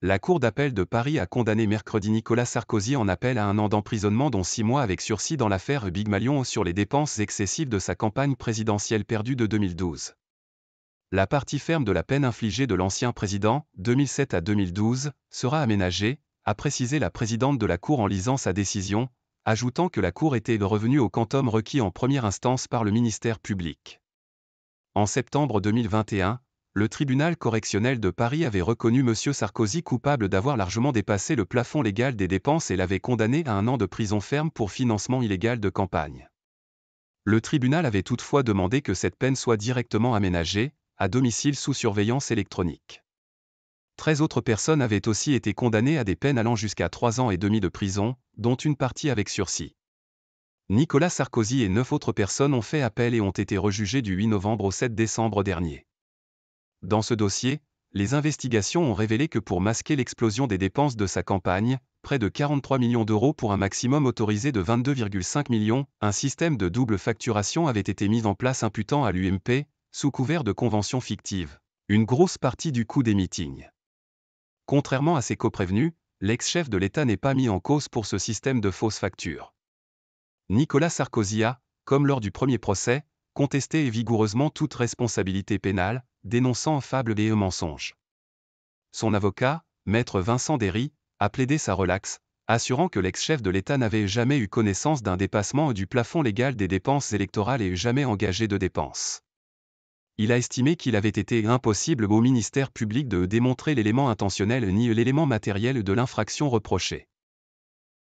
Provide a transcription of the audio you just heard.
la Cour d'appel de Paris a condamné mercredi Nicolas Sarkozy en appel à un an d'emprisonnement dont six mois avec sursis dans l'affaire Big Malion sur les dépenses excessives de sa campagne présidentielle perdue de 2012. La partie ferme de la peine infligée de l'ancien président, 2007 à 2012, sera aménagée, a précisé la présidente de la Cour en lisant sa décision, ajoutant que la Cour était revenue au quantum requis en première instance par le ministère public. En septembre 2021, le tribunal correctionnel de Paris avait reconnu M. Sarkozy coupable d'avoir largement dépassé le plafond légal des dépenses et l'avait condamné à un an de prison ferme pour financement illégal de campagne. Le tribunal avait toutefois demandé que cette peine soit directement aménagée, à domicile sous surveillance électronique. Treize autres personnes avaient aussi été condamnées à des peines allant jusqu'à trois ans et demi de prison, dont une partie avec sursis. Nicolas Sarkozy et neuf autres personnes ont fait appel et ont été rejugés du 8 novembre au 7 décembre dernier. Dans ce dossier, les investigations ont révélé que pour masquer l'explosion des dépenses de sa campagne, près de 43 millions d'euros pour un maximum autorisé de 22,5 millions, un système de double facturation avait été mis en place imputant à l'UMP, sous couvert de conventions fictives, une grosse partie du coût des meetings. Contrairement à ses coprévenus, l'ex-chef de l'État n'est pas mis en cause pour ce système de fausses factures. Nicolas Sarkozy a, comme lors du premier procès, contesté vigoureusement toute responsabilité pénale, dénonçant fable et mensonges. Son avocat, maître Vincent Derry, a plaidé sa relaxe, assurant que l'ex-chef de l'État n'avait jamais eu connaissance d'un dépassement du plafond légal des dépenses électorales et jamais engagé de dépenses. Il a estimé qu'il avait été impossible au ministère public de démontrer l'élément intentionnel ni l'élément matériel de l'infraction reprochée.